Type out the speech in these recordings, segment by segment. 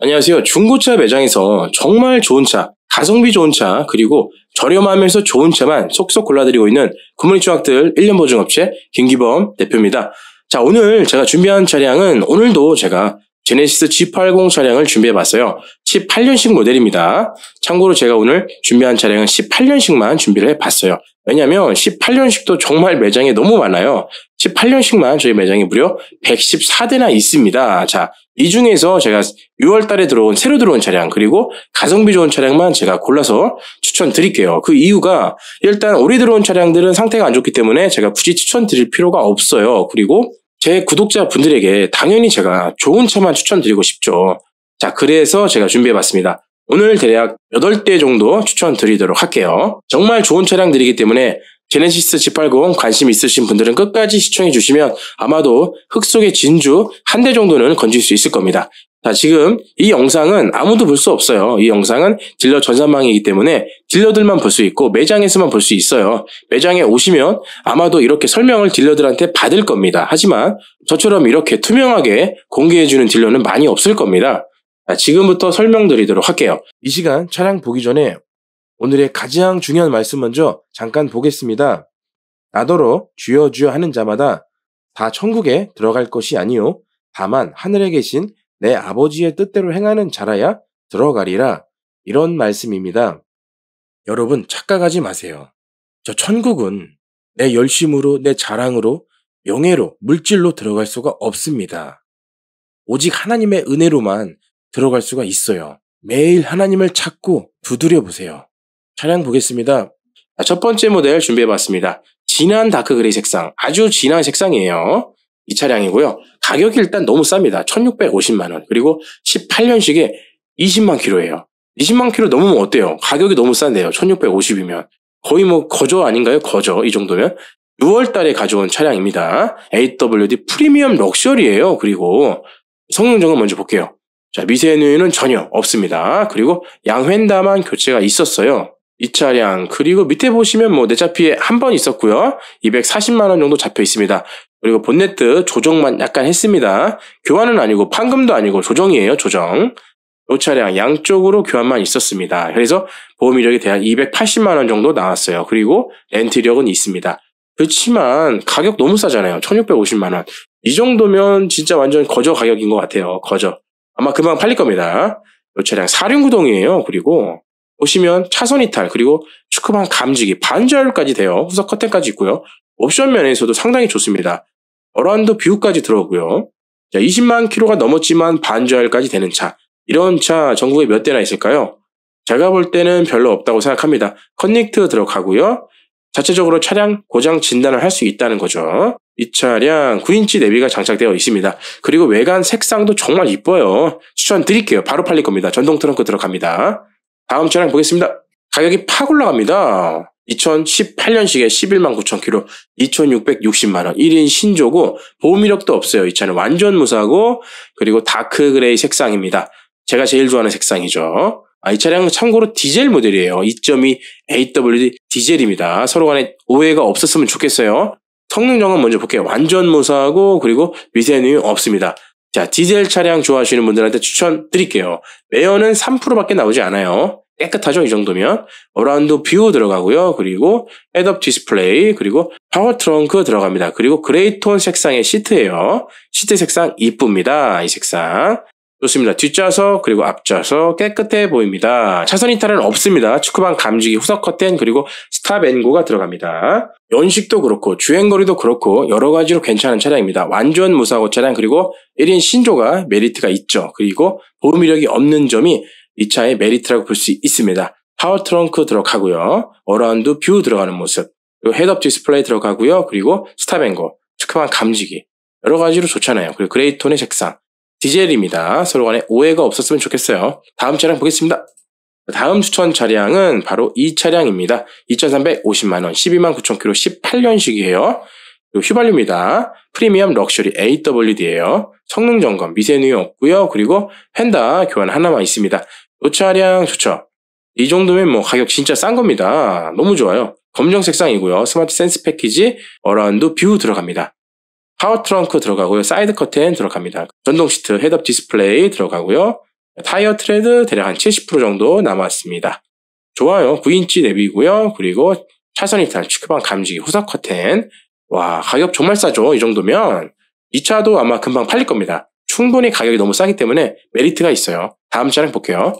안녕하세요. 중고차 매장에서 정말 좋은 차, 가성비 좋은 차, 그리고 저렴하면서 좋은 차만 속속 골라드리고 있는 구문리 중학들 1년 보증업체 김기범 대표입니다. 자, 오늘 제가 준비한 차량은 오늘도 제가 제네시스 G80 차량을 준비해봤어요. 18년식 모델입니다. 참고로 제가 오늘 준비한 차량은 18년식만 준비를 해봤어요. 왜냐하면 18년식도 정말 매장에 너무 많아요. 18년식만 저희 매장에 무려 114대나 있습니다. 자, 이 중에서 제가 6월 달에 들어온 새로 들어온 차량 그리고 가성비 좋은 차량만 제가 골라서 추천드릴게요. 그 이유가 일단 올해 들어온 차량들은 상태가 안 좋기 때문에 제가 굳이 추천드릴 필요가 없어요. 그리고 제 구독자분들에게 당연히 제가 좋은 차만 추천드리고 싶죠. 자, 그래서 제가 준비해봤습니다. 오늘 대략 8대 정도 추천드리도록 할게요. 정말 좋은 차량들이기 때문에 제네시스 G80 관심 있으신 분들은 끝까지 시청해 주시면 아마도 흙 속의 진주 한 대 정도는 건질 수 있을 겁니다. 자, 지금 이 영상은 아무도 볼 수 없어요. 이 영상은 딜러 전산망이기 때문에 딜러들만 볼 수 있고 매장에서만 볼 수 있어요. 매장에 오시면 아마도 이렇게 설명을 딜러들한테 받을 겁니다. 하지만 저처럼 이렇게 투명하게 공개해주는 딜러는 많이 없을 겁니다. 자, 지금부터 설명드리도록 할게요. 이 시간 차량 보기 전에 오늘의 가장 중요한 말씀 먼저 잠깐 보겠습니다. 나더러 주여 주여 하는 자마다 다 천국에 들어갈 것이 아니요 다만 하늘에 계신 내 아버지의 뜻대로 행하는 자라야 들어가리라 이런 말씀입니다. 여러분 착각하지 마세요. 저 천국은 내 열심으로 내 자랑으로 명예로 물질로 들어갈 수가 없습니다. 오직 하나님의 은혜로만 들어갈 수가 있어요. 매일 하나님을 찾고 두드려 보세요. 차량 보겠습니다. 첫 번째 모델 준비해봤습니다. 진한 다크그레이 색상, 아주 진한 색상이에요. 이 차량이고요. 가격이 일단 너무 쌉니다. 1650만원. 그리고 18년식에 20만 키로예요 20만 키로 넘으면 어때요? 가격이 너무 싼데요. 1650이면. 거의 뭐 거저 아닌가요? 거저. 이 정도면. 6월 달에 가져온 차량입니다. AWD 프리미엄 럭셔리예요. 그리고 성능정을 먼저 볼게요. 자, 미세누유는 전혀 없습니다. 그리고 양휀다만 교체가 있었어요. 이 차량 그리고 밑에 보시면 뭐 내차 피해 한번 있었고요. 240만원 정도 잡혀 있습니다. 그리고 본네트 조정만 약간 했습니다. 교환은 아니고 판금도 아니고 조정이에요. 조정. 이 차량 양쪽으로 교환만 있었습니다. 그래서 보험 이력에 대한 280만원 정도 나왔어요. 그리고 렌트 력은 있습니다. 그렇지만 가격 너무 싸잖아요. 1650만원. 이 정도면 진짜 완전 거저 가격인 것 같아요. 거저. 아마 금방 팔릴 겁니다. 이 차량 사륜구동이에요. 그리고 보시면 차선 이탈 그리고 축구반 감지기 반자율까지 돼요. 후석 커튼까지 있고요. 옵션 면에서도 상당히 좋습니다. 어라운드 뷰까지 들어오고요. 자, 20만 키로가 넘었지만 반자율까지 되는 차. 이런 차 전국에 몇 대나 있을까요? 제가 볼 때는 별로 없다고 생각합니다. 커넥트 들어가고요. 자체적으로 차량 고장 진단을 할 수 있다는 거죠. 이 차량 9인치 내비가 장착되어 있습니다. 그리고 외관 색상도 정말 이뻐요. 추천드릴게요. 바로 팔릴 겁니다. 전동 트렁크 들어갑니다. 다음 차량 보겠습니다. 가격이 팍 올라갑니다. 2018년식에 11만 9천 킬로 2,660만원 1인 신조고 보호미력도 없어요. 이 차는 완전 무사고 그리고 다크 그레이 색상입니다. 제가 제일 좋아하는 색상이죠. 아, 이 차량 은 참고로 디젤 모델이에요. 2.2 AWD 디젤입니다. 서로 간에 오해가 없었으면 좋겠어요. 성능정은 먼저 볼게요. 완전 무사하고 그리고 미세누유 없습니다. 자, 디젤 차량 좋아하시는 분들한테 추천드릴게요. 매연은 3%밖에 나오지 않아요. 깨끗하죠? 이 정도면. 어라운드 뷰 들어가고요. 그리고 헤드업 디스플레이, 그리고 파워 트렁크 들어갑니다. 그리고 그레이톤 색상의 시트예요. 시트 색상 이쁩니다. 이 색상. 좋습니다. 뒷좌석 그리고 앞좌석 깨끗해 보입니다. 차선 이탈은 없습니다. 축구방 감지기 후석 커튼 그리고 스탑 앤고가 들어갑니다. 연식도 그렇고 주행거리도 그렇고 여러 가지로 괜찮은 차량입니다. 완전 무사고 차량 그리고 1인 신조가 메리트가 있죠. 그리고 보험 이력이 없는 점이 이 차의 메리트라고 볼 수 있습니다. 파워 트렁크 들어가고요. 어라운드 뷰 들어가는 모습. 그리고 헤드업 디스플레이 들어가고요. 그리고 스탑 앤고 축구방 감지기 여러 가지로 좋잖아요. 그리고 그레이톤의 색상 디젤입니다. 서로 간에 오해가 없었으면 좋겠어요. 다음 차량 보겠습니다. 다음 추천 차량은 바로 이 차량입니다. 2,350만원, 12만 9천 킬로 18년식이에요. 그 휘발유입니다. 프리미엄 럭셔리 AWD예요. 성능 점검, 미세누이 없고요. 그리고 휀다 교환 하나만 있습니다. 이 차량 좋죠? 이 정도면 뭐 가격 진짜 싼 겁니다. 너무 좋아요. 검정 색상이고요. 스마트 센스 패키지 어라운드 뷰 들어갑니다. 파워 트렁크 들어가고요. 사이드 커튼 들어갑니다. 전동 시트 헤드업 디스플레이 들어가고요. 타이어 트레드 대략 한 70% 정도 남았습니다. 좋아요. 9인치 내비고요. 그리고 차선 이탈, 축구방 감지기, 후석 커튼. 와, 가격 정말 싸죠. 이 정도면. 이 차도 아마 금방 팔릴 겁니다. 충분히 가격이 너무 싸기 때문에 메리트가 있어요. 다음 차량 볼게요.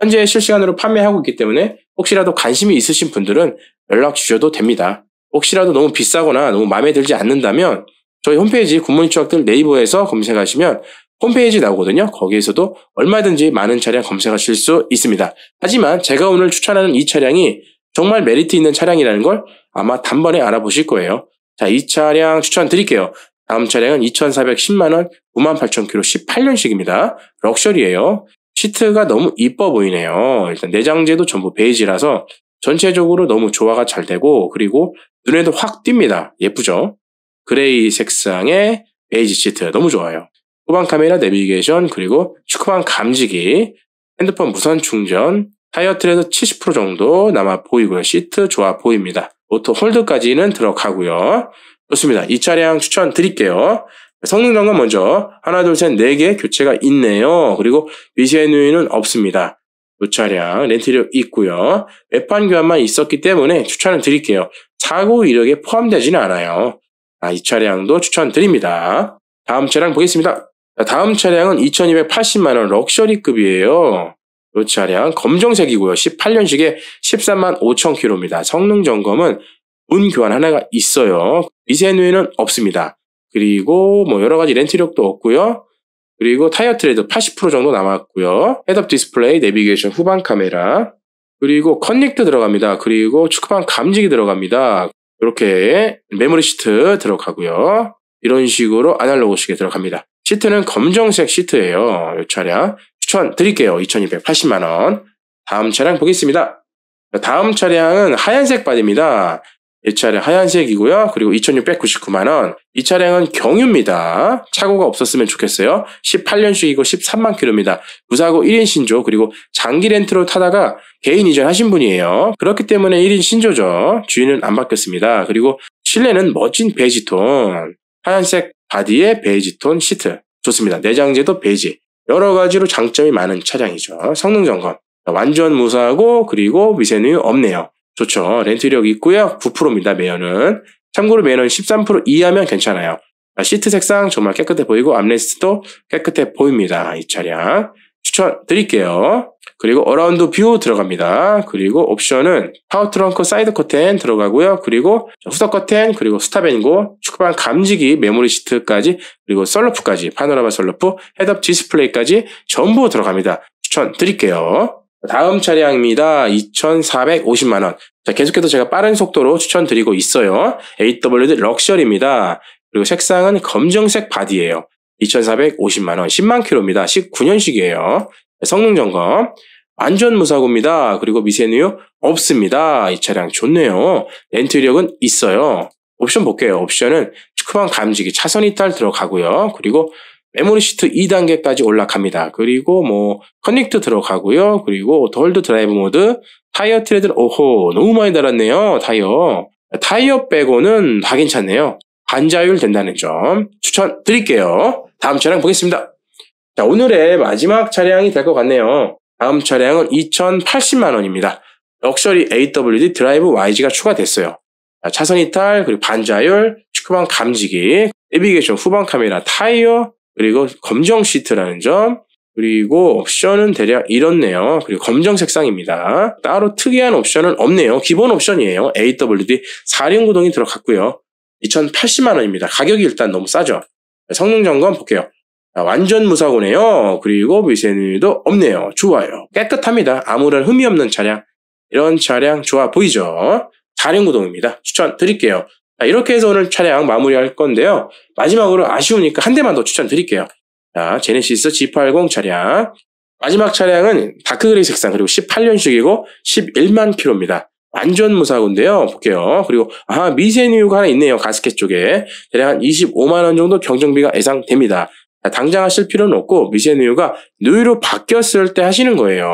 현재 실시간으로 판매하고 있기 때문에 혹시라도 관심이 있으신 분들은 연락 주셔도 됩니다. 혹시라도 너무 비싸거나 너무 마음에 들지 않는다면 저희 홈페이지 굿모닝 추억들 네이버에서 검색하시면 홈페이지 나오거든요. 거기에서도 얼마든지 많은 차량 검색하실 수 있습니다. 하지만 제가 오늘 추천하는 이 차량이 정말 메리트 있는 차량이라는 걸 아마 단번에 알아보실 거예요. 자, 이 차량 추천드릴게요. 다음 차량은 2,410만원, 98,000km 18년식입니다. 럭셔리예요. 시트가 너무 이뻐 보이네요. 일단 내장재도 전부 베이지라서 전체적으로 너무 조화가 잘 되고 그리고 눈에도 확 띕니다. 예쁘죠? 그레이 색상의 베이지 시트 너무 좋아요. 후방 카메라 내비게이션 그리고 축구방 감지기 핸드폰 무선 충전 타이어 트에서70% 정도 남아 보이고요. 시트 좋아 보입니다. 오토 홀드까지는 들어가고요. 좋습니다. 이 차량 추천드릴게요. 성능 점검 먼저 하나 둘셋 네 개 교체가 있네요. 그리고 미세누이는 없습니다. 이 차량 렌트료 있고요. 외판 교환만 있었기 때문에 추천을 드릴게요. 사고 이력에 포함되지는 않아요. 아, 이 차량도 추천드립니다. 다음 차량 보겠습니다. 다음 차량은 2280만원 럭셔리급이에요. 이 차량 검정색이고요. 18년식에 13만 5천 킬로입니다. 성능 점검은 문 교환 하나가 있어요. 미세 누이는 없습니다. 그리고 뭐 여러 가지 렌트력도 없고요. 그리고 타이어 트레드 80% 정도 남았고요. 헤드업 디스플레이, 내비게이션 후방 카메라, 그리고 커넥트 들어갑니다. 그리고 축구방 감지기 들어갑니다. 이렇게 메모리 시트 들어가고요. 이런 식으로 아날로그 시계 들어갑니다. 시트는 검정색 시트예요. 이 차량 추천드릴게요. 2280만원. 다음 차량 보겠습니다. 다음 차량은 하얀색 바디입니다. 이 차량 하얀색이고요. 그리고 2,699만원. 이 차량은 경유입니다. 차고가 없었으면 좋겠어요. 18년식이고 13만 킬로입니다. 무사고 1인 신조 그리고 장기 렌트로 타다가 개인 이전하신 분이에요. 그렇기 때문에 1인 신조죠. 주인은 안 바뀌었습니다. 그리고 실내는 멋진 베이지톤. 하얀색 바디에 베이지톤 시트. 좋습니다. 내장재도 베이지. 여러 가지로 장점이 많은 차량이죠. 성능 점검. 완전 무사하고 그리고 미세는 없네요. 좋죠. 렌트력 이 있고요. 9%입니다. 매연은. 참고로 매연은 13% 이하면 괜찮아요. 아, 시트 색상 정말 깨끗해 보이고 암레스트도 깨끗해 보입니다. 이 차량 추천드릴게요. 그리고 어라운드 뷰 들어갑니다. 그리고 옵션은 파워 트렁크 사이드 커튼 들어가고요. 그리고 후석 커튼, 그리고 스타벤고, 축방 감지기, 메모리 시트까지, 그리고 썰러프까지, 파노라마 썰러프, 헤드업 디스플레이까지 전부 들어갑니다. 추천드릴게요. 다음 차량입니다. 2,450만원. 자, 계속해서 제가 빠른 속도로 추천드리고 있어요. AWD 럭셔리입니다. 그리고 색상은 검정색 바디예요. 2,450만원, 10만 킬로입니다. 19년식이에요. 성능 점검. 완전 무사고입니다. 그리고 미세누유 없습니다. 이 차량 좋네요. 엔트리력은 있어요. 옵션 볼게요. 옵션은 쿠방 감지기, 차선 이탈 들어가고요. 그리고 메모리 시트 2단계까지 올라갑니다. 그리고 뭐 커넥트 들어가고요. 그리고 돌드 드라이브 모드, 타이어 트레드 오호 너무 많이 달았네요. 타이어. 타이어 빼고는 다 괜찮네요. 반자율 된다는 점 추천드릴게요. 다음 차량 보겠습니다. 자, 오늘의 마지막 차량이 될 것 같네요. 다음 차량은 2,080만원입니다. 럭셔리 AWD 드라이브 YG가 추가됐어요. 자, 차선 이탈, 그리고 반자율, 축구방 감지기, 내비게이션 후방 카메라, 타이어, 그리고 검정 시트라는 점, 그리고 옵션은 대략 이렇네요. 그리고 검정 색상입니다. 따로 특이한 옵션은 없네요. 기본 옵션이에요. AWD 4륜 구동이 들어갔고요. 2,080만원입니다. 가격이 일단 너무 싸죠. 성능 점검 볼게요. 완전 무사고네요. 그리고 미세누이도 없네요. 좋아요. 깨끗합니다. 아무런 흠이 없는 차량. 이런 차량 좋아 보이죠? 4륜 구동입니다. 추천 드릴게요. 자, 이렇게 해서 오늘 차량 마무리할 건데요. 마지막으로 아쉬우니까 한 대만 더 추천드릴게요. 자, 제네시스 G80 차량. 마지막 차량은 다크그레이 색상 그리고 18년식이고 11만 킬로입니다. 안전 무사고인데요. 볼게요. 그리고 아 미세누유가 하나 있네요. 가스켓 쪽에 대략 한 25만 원 정도 경정비가 예상됩니다. 당장 하실 필요는 없고 미세누유가 누유로 바뀌었을 때 하시는 거예요.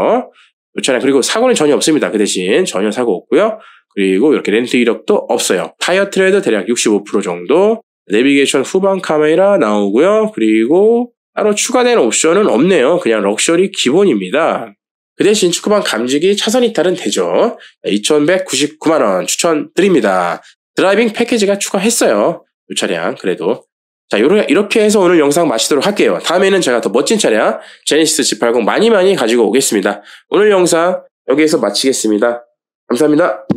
요 차량 그리고 사고는 전혀 없습니다. 그 대신 전혀 사고 없고요. 그리고 이렇게 렌트 이력도 없어요. 타이어 트레드 대략 65% 정도, 내비게이션 후방 카메라 나오고요. 그리고 따로 추가된 옵션은 없네요. 그냥 럭셔리 기본입니다. 그 대신 축구방 감지기 차선 이탈은 되죠. 2,199만원 추천드립니다. 드라이빙 패키지가 추가했어요. 이 차량 그래도 자 이렇게 해서 오늘 영상 마치도록 할게요. 다음에는 제가 더 멋진 차량 제네시스 G80 많이 많이 가지고 오겠습니다. 오늘 영상 여기에서 마치겠습니다. 감사합니다.